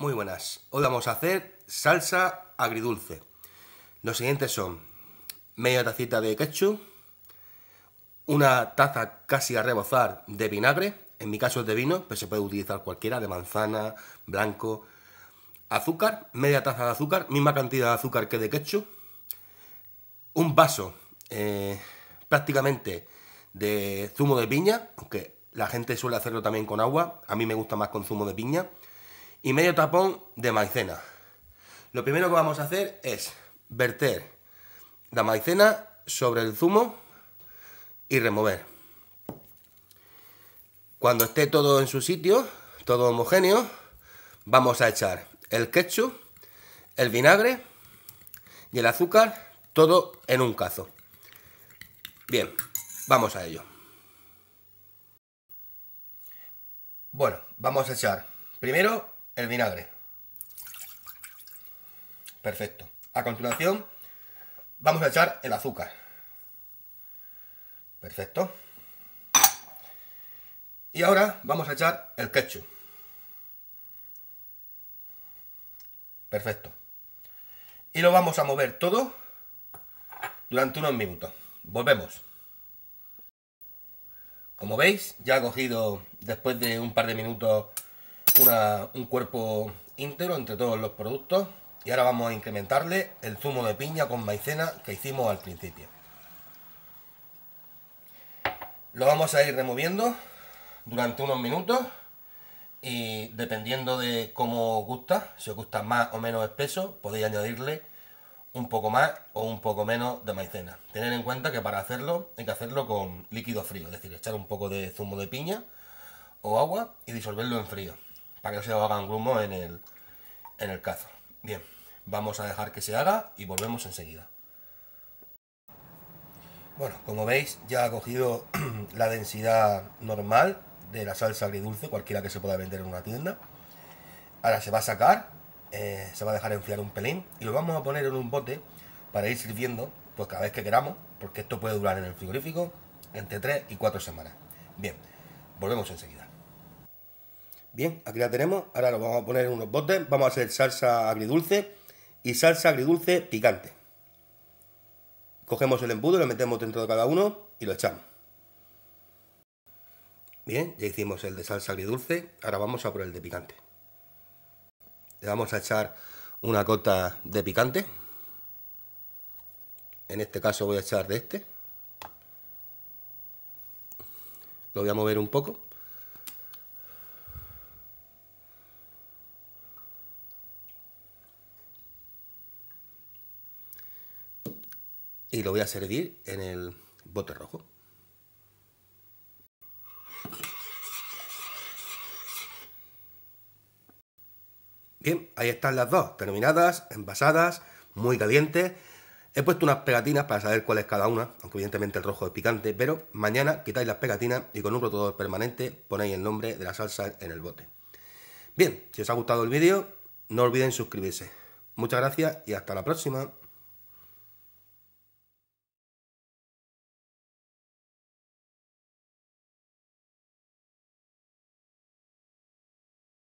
Muy buenas, hoy vamos a hacer salsa agridulce. Los siguientes son media tacita de ketchup, una taza casi a rebozar de vinagre, en mi caso es de vino, pero se puede utilizar cualquiera, de manzana, blanco, azúcar, media taza de azúcar, misma cantidad de azúcar que de ketchup, un vaso eh, prácticamente de zumo de piña, aunque la gente suele hacerlo también con agua, a mí me gusta más con zumo de piña, y medio tapón de maicena. Lo primero que vamos a hacer es verter la maicena sobre el zumo y remover. Cuando esté todo en su sitio, todo homogéneo, vamos a echar el ketchup, el vinagre y el azúcar, todo en un cazo. Bien, vamos a ello. Bueno, vamos a echar primero el vinagre. Perfecto. A continuación, vamos a echar el azúcar. Perfecto. Y ahora vamos a echar el ketchup. Perfecto. Y lo vamos a mover todo durante unos minutos. Volvemos. Como veis, ya ha cogido después de un par de minutos un cuerpo íntegro entre todos los productos y ahora vamos a incrementarle el zumo de piña con maicena que hicimos al principio. Lo vamos a ir removiendo durante unos minutos y dependiendo de cómo os gusta, si os gusta más o menos espeso, podéis añadirle un poco más o un poco menos de maicena. Tener en cuenta que para hacerlo hay que hacerlo con líquido frío, es decir, echar un poco de zumo de piña o agua y disolverlo en frío que se hagan grumo en el, en el cazo. Bien, vamos a dejar que se haga y volvemos enseguida. Bueno, como veis ya ha cogido la densidad normal de la salsa agridulce, cualquiera que se pueda vender en una tienda. Ahora se va a sacar, eh, se va a dejar enfriar un pelín y lo vamos a poner en un bote para ir sirviendo pues cada vez que queramos, porque esto puede durar en el frigorífico entre 3 y 4 semanas. Bien, volvemos enseguida. Bien, aquí la tenemos. Ahora lo vamos a poner en unos botes. Vamos a hacer salsa agridulce y salsa agridulce picante. Cogemos el embudo, lo metemos dentro de cada uno y lo echamos. Bien, ya hicimos el de salsa agridulce. Ahora vamos a por el de picante. Le vamos a echar una cota de picante. En este caso voy a echar de este. Lo voy a mover un poco. y lo voy a servir en el bote rojo. Bien, ahí están las dos, terminadas, envasadas, muy calientes. He puesto unas pegatinas para saber cuál es cada una, aunque evidentemente el rojo es picante, pero mañana quitáis las pegatinas y con un rotador permanente ponéis el nombre de la salsa en el bote. Bien, si os ha gustado el vídeo, no olviden suscribirse. Muchas gracias y hasta la próxima.